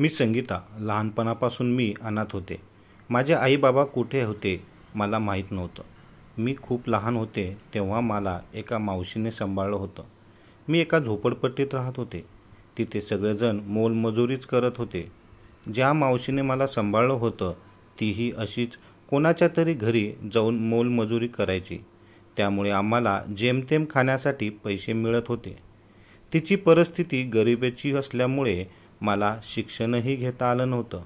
मी संगीता लहानपणापासून मी अनाथ होते माझे बाबा कुठे होते मला माहीत नव्हतं मी खूप लहान होते तेव्हा मला एका मावशीने सांभाळलं होतं मी एका झोपडपट्टीत राहत होते तिथे सगळेजण मोलमजुरीच करत होते ज्या मावशीने मला सांभाळलं होतं तीही अशीच कोणाच्या तरी घरी जाऊन मोलमजुरी करायची त्यामुळे आम्हाला जेमतेम खाण्यासाठी पैसे मिळत होते तिची परिस्थिती गरिबीची असल्यामुळे मला शिक्षणही घेता आलं नव्हतं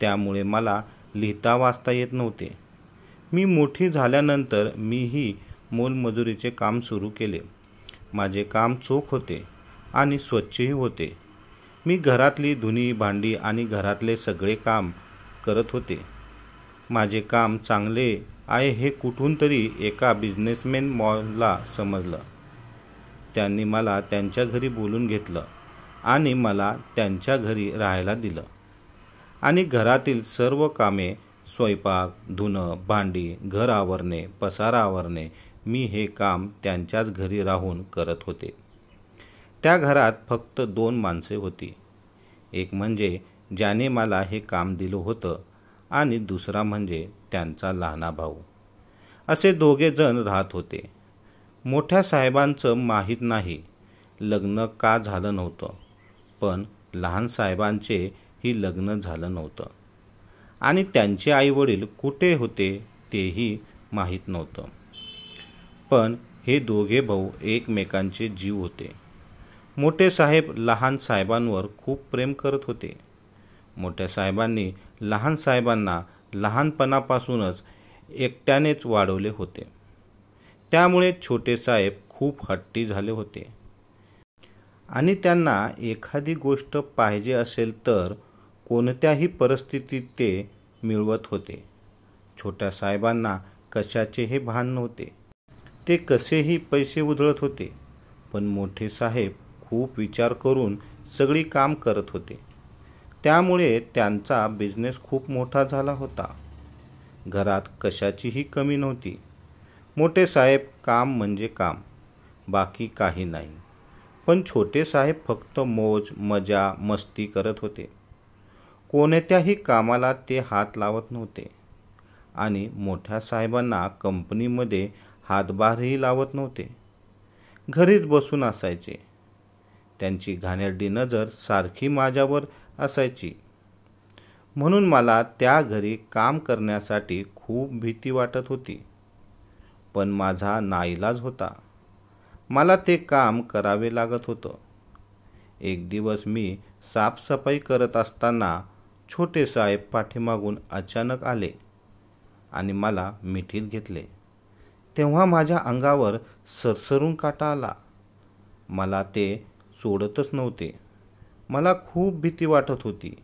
त्यामुळे मला लिहिता वाचता येत नव्हते मी मोठी झाल्यानंतर मीही मोलमजुरीचे काम सुरू केले माझे काम चोख होते आणि स्वच्छही होते मी घरातली धुनी भांडी आणि घरातले सगळे काम करत होते माझे काम चांगले आहे हे कुठून तरी एका बिझनेसमॅन मॉलला समजलं त्यांनी मला त्यांच्या घरी बोलून घेतलं आणि मला त्यांच्या घरी राहायला दिलं आणि घरातील सर्व कामे स्वयंपाक धुणं भांडी घर आवरणे पसारा आवरणे मी हे काम त्यांच्याच घरी राहून करत होते त्या घरात फक्त दोन माणसे होती एक म्हणजे ज्याने मला हे काम दिलं होतं आणि दुसरा म्हणजे त्यांचा लहाना भाऊ असे दोघे जण राहत होते मोठ्या साहेबांचं माहीत नाही लग्न का झालं नव्हतं पण लहान साहेबांचे ही लग्न झालं नव्हतं आणि त्यांचे आईवडील कुठे होते तेही माहीत नव्हतं पण हे दोघे भाऊ एकमेकांचे जीव होते मोठे साहेब लहान साहेबांवर खूप प्रेम करत होते मोठ्या साहेबांनी लहान साहेबांना लहानपणापासूनच एकट्यानेच वाढवले होते त्यामुळे छोटे साहेब खूप हट्टी झाले होते आणि त्यांना एखादी गोष्ट पाहिजे असेल तर कोणत्याही परिस्थितीत ते मिळवत होते छोट्या साहेबांना कशाचे हे भान नव्हते ते कसेही पैसे उधळत होते पण मोठे साहेब खूप विचार करून सगळी काम करत होते त्यामुळे त्यांचा बिझनेस खूप मोठा झाला होता घरात कशाचीही कमी नव्हती मोठे साहेब काम म्हणजे काम बाकी काही नाही पण छोटे साहेब फक्त मोज मजा मस्ती करत होते कोणत्याही कामाला ते हात लावत नव्हते आणि मोठ्या साहेबांना कंपनीमध्ये हातभारही लावत नव्हते घरीच बसून असायचे त्यांची घाणेरडी नजर सारखी माझ्यावर असायची म्हणून मला त्या घरी काम करण्यासाठी खूप भीती वाटत होती पण माझा नाईलाज होता मला ते काम करावे लागत होतं एक दिवस मी साफसफाई करत असताना छोटे साहेब पाठीमागून अचानक आले आणि मला मिठीत घेतले तेव्हा माझ्या अंगावर सरसरून काटा आला मला ते सोडतच नव्हते मला खूप भीती वाटत होती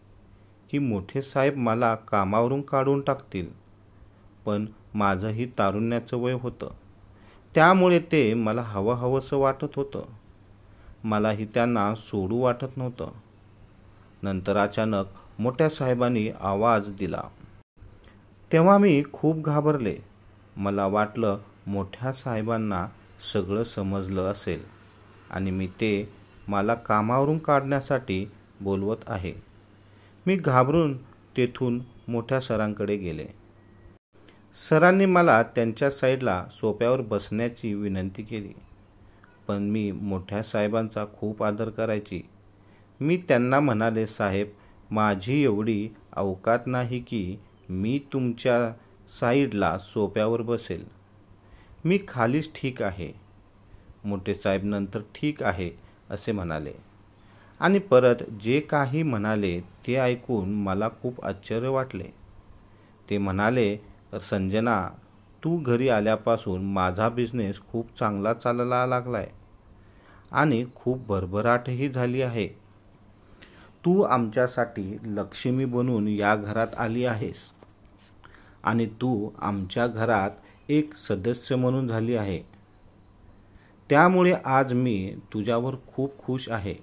की मोठे साहेब मला कामावरून काढून टाकतील पण माझंही तारुण्याचं वय होतं त्यामुळे ते मला हवं हवंसं वाटत होतं मलाही त्यांना सोडू वाटत नव्हतं नंतर अचानक मोठ्या साहेबांनी आवाज दिला तेव्हा मी खूप घाबरले मला वाटलं मोठ्या साहेबांना सगळं समजलं असेल आणि मी ते मला कामावरून काढण्यासाठी बोलवत आहे मी घाबरून तेथून मोठ्या सरांकडे गेले सरांनी मला त्यांच्या साईडला सोप्यावर बसण्याची विनंती केली पण मी मोठ्या साहेबांचा खूप आदर करायची मी त्यांना म्हणाले साहेब माझी एवढी अवकात नाही की मी तुमच्या साईडला सोप्यावर बसेल मी खालीच ठीक आहे मोठे साहेब नंतर ठीक आहे असे म्हणाले आणि परत जे काही म्हणाले ते ऐकून मला खूप आश्चर्य वाटले ते म्हणाले संजना तू घरी आल्यापासून माझा बिझनेस खूप चांगला चालायला लागला आहे आणि खूप भरभराटही झाली आहे तू आमच्यासाठी लक्ष्मी बनून या घरात आली आहेस आणि तू आमच्या घरात एक सदस्य म्हणून झाली आहे त्यामुळे आज मी तुझ्यावर खूप खुश आहे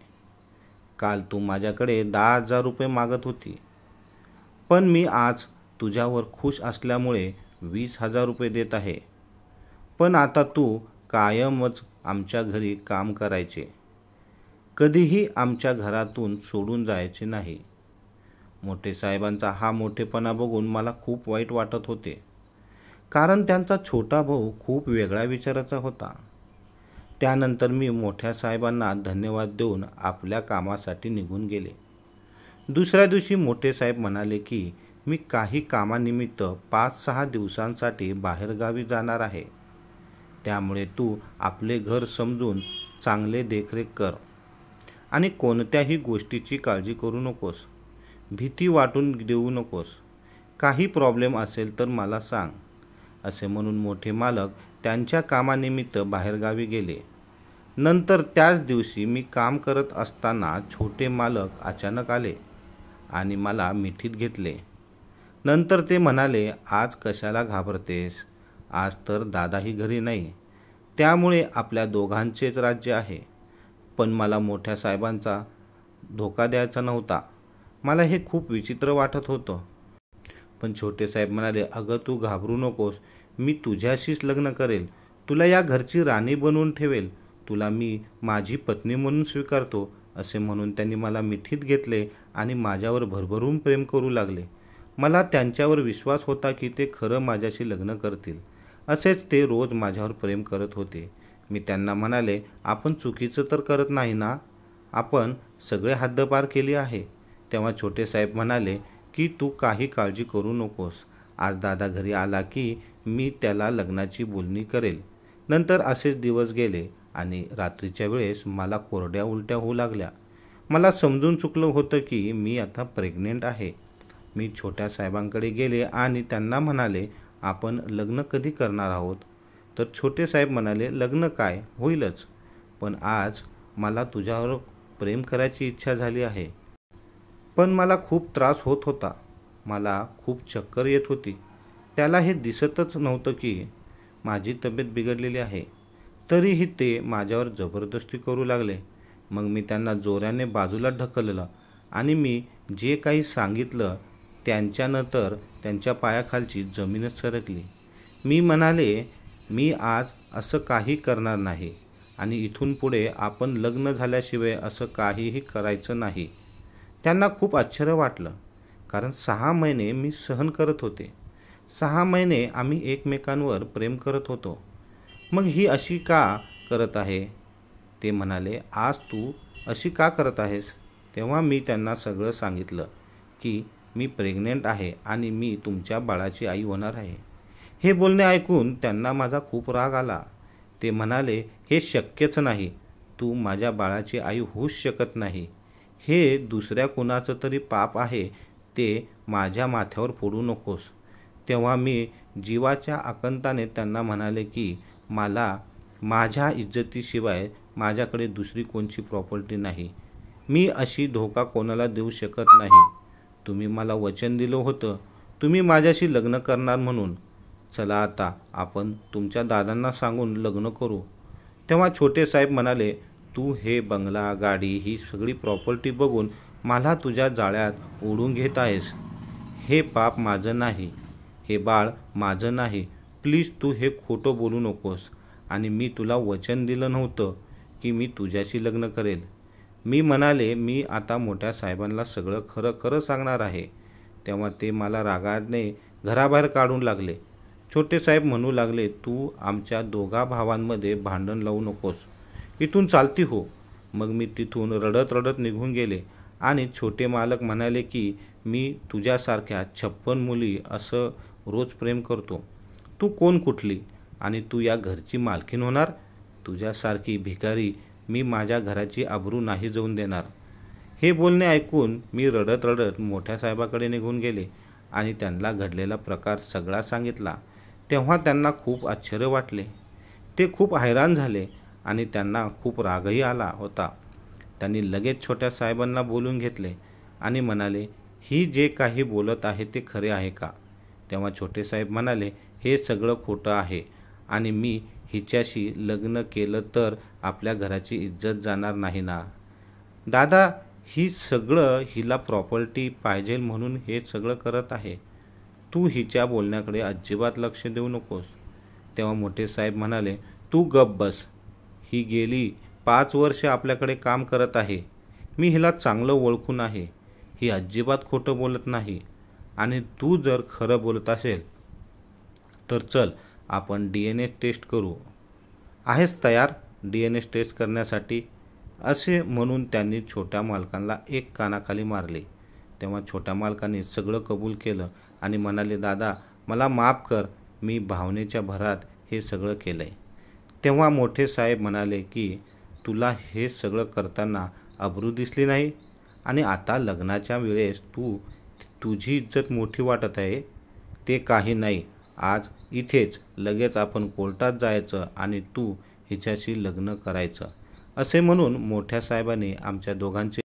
काल तू माझ्याकडे दहा हजार रुपये मागत होती पण मी आज तुझ्यावर खुश असल्यामुळे वीस हजार रुपये देत आहे पण आता तू कायमच आमच्या घरी काम करायचे कधीही आमच्या घरातून सोडून जायचे नाही मोठे साहेबांचा हा मोठेपणा बघून मला खूप वाईट वाटत होते कारण त्यांचा छोटा भाऊ खूप वेगळा विचाराचा होता त्यानंतर मी मोठ्या साहेबांना धन्यवाद देऊन आपल्या कामासाठी निघून गेले दुसऱ्या दिवशी मोठे साहेब म्हणाले की मी काही कामानिमित्त पाच सहा दिवसांसाठी बाहेरगावी जाणार आहे त्यामुळे तू आपले घर समजून चांगले देखरेख कर आणि कोणत्याही गोष्टीची काळजी करू नकोस भीती वाटून देऊ नकोस काही प्रॉब्लेम असेल तर मला सांग असे म्हणून मोठे मालक त्यांच्या कामानिमित्त बाहेरगावी गेले नंतर त्याच दिवशी मी काम करत असताना छोटे मालक अचानक आले आणि मला मिठीत घेतले नंतर ते म्हणाले आज कशाला घाबरतेस आज तर दादाही घरी नाही त्यामुळे आपल्या दोघांचेच राज्य आहे पण मला मोठ्या साहेबांचा धोका द्यायचा नव्हता मला हे खूप विचित्र वाटत होतं पण छोटे साहेब म्हणाले अगं तू घाबरू नकोस मी तुझ्याशीच लग्न करेल तुला या घरची राणी बनवून ठेवेल तुला मी माझी पत्नी म्हणून स्वीकारतो असे म्हणून त्यांनी मला मिठीत घेतले आणि माझ्यावर भरभरून प्रेम करू लागले मला त्यांच्यावर विश्वास होता की ते खरं माझ्याशी लग्न करतील असेच ते रोज माझ्यावर प्रेम करत होते मी त्यांना म्हणाले आपण चुकीचं तर करत नाही ना आपण सगळे हद्दपार केली आहे तेव्हा छोटे साहेब म्हणाले की तू काही काळजी करू नकोस आज दादा घरी आला की मी त्याला लग्नाची बोलणी करेल नंतर असेच दिवस गेले आणि रात्रीच्या वेळेस मला कोरड्या उलट्या होऊ लागल्या मला समजून चुकलं होतं की मी आता प्रेग्नेंट आहे मी छोट्या साहेबांकडे गेले आणि त्यांना म्हणाले आपण लग्न कधी करणार आहोत तर छोटे साहेब म्हणाले लग्न काय होईलच पण आज मला तुझ्यावर प्रेम करायची इच्छा झाली आहे पण मला खूप त्रास होत होता मला खूप चक्कर येत होती त्याला हे दिसतच नव्हतं की माझी तब्येत बिघडलेली आहे तरीही ते माझ्यावर जबरदस्ती करू लागले मग मी त्यांना जोराने बाजूला ढकललं आणि मी जे काही सांगितलं त्यांच्यानंतर त्यांच्या पायाखालची जमीनच सरकली मी म्हणाले मी आज असं काही करणार नाही आणि इथून पुढे आपण लग्न झाल्याशिवाय असं काहीही करायचं नाही त्यांना खूप आश्चर्य वाटलं कारण सहा महिने मी सहन करत होते सहा महिने आम्ही एकमेकांवर प्रेम करत होतो मग ही अशी का करत आहे ते म्हणाले आज तू अशी का करत आहेस तेव्हा मी त्यांना सगळं सांगितलं की मी प्रेग्नेंट आहे आणि मी तुमच्या बाळाची आई होणार आहे हे बोलणे ऐकून त्यांना माझा खूप राग आला ते म्हणाले हे शक्यच नाही तू माझ्या बाळाची आई होऊच शकत नाही हे दुसऱ्या कुणाचं तरी पाप आहे ते माझ्या माथ्यावर फोडू नकोस तेव्हा मी जीवाच्या आकंताने त्यांना म्हणाले की मला माझ्या इज्जतीशिवाय माझ्याकडे दुसरी कोणची प्रॉपर्टी नाही मी अशी धोका कोणाला देऊ शकत नाही तुम्ही मला वचन दिलं होतं तुम्ही माझ्याशी लग्न करणार म्हणून चला आता आपण तुमच्या दादांना सांगून लग्न करू तेव्हा छोटे साहेब म्हणाले तू हे बंगला गाडी ही सगळी प्रॉपर्टी बघून मला तुझ्या जाळ्यात ओढून घेत आहेस हे पाप माझं नाही हे बाळ माझं नाही प्लीज तू हे खोटं बोलू नकोस आणि मी तुला वचन दिलं नव्हतं की मी तुझ्याशी लग्न करेल मी म्हणाले मी आता मोठ्या साहेबांना सगळं खरं खरं सांगणार आहे तेव्हा ते मला रागाने घराबाहेर काढून लागले छोटे साहेब म्हणू लागले तू आमच्या दोघा भावांमध्ये भांडण लावू नकोस इथून चालती हो मग मी तिथून रडत रडत निघून गेले आणि छोटे मालक म्हणाले की मी तुझ्यासारख्या छप्पन मुली असं रोज प्रेम करतो तू कोण कुठली आणि तू या घरची मालकीन होणार तुझ्यासारखी भिकारी मी माझ्या घराची आबरू नाही जाऊन देणार हे बोलणे ऐकून मी रडत रडत मोठ्या साहेबाकडे निघून गेले आणि त्यांना घडलेला प्रकार सगळा सांगितला तेव्हा त्यांना खूप आश्चर्य वाटले ते खूप हैराण झाले आणि त्यांना खूप रागही आला होता त्यांनी लगेच छोट्या साहेबांना बोलून घेतले आणि म्हणाले ही जे काही बोलत आहे ते खरे आहे का तेव्हा छोटे साहेब म्हणाले हे सगळं खोटं आहे आणि मी हिच्याशी लग्न केलं तर आपल्या घराची इज्जत जाणार नाही ना दादा ही सगळं हिला प्रॉपर्टी पाहिजे म्हणून हे सगळं करत आहे तू हिच्या बोलण्याकडे अजिबात लक्ष देऊ नकोस तेव्हा मोठे साहेब म्हणाले तू गप बस ही गेली पाच वर्ष आपल्याकडे काम करत आहे मी हिला चांगलं ओळखून आहे ही अजिबात खोटं बोलत नाही आणि तू जर खरं बोलत असेल तर चल आपण डी एन एस टेस्ट करू आहेस तयार डी एन एस टेस्ट करण्यासाठी असे म्हणून त्यांनी छोट्या मालकांना एक कानाखाली मारले तेव्हा छोट्या मालकाने सगळं कबूल केलं आणि म्हणाले दादा मला माफ कर मी भावनेच्या भरात हे सगळं केलं आहे तेव्हा मोठे साहेब म्हणाले की तुला हे सगळं करताना अब्रू दिसली नाही आणि आता लग्नाच्या वेळेस तू तु, तुझी इज्जत मोठी वाटत आहे ते काही नाही आज इथेच लगेच आपण कोर्टात जायचं आणि तू हिच्याशी लग्न करायचं असे म्हणून मोठ्या साहेबांनी आमच्या दोघांचे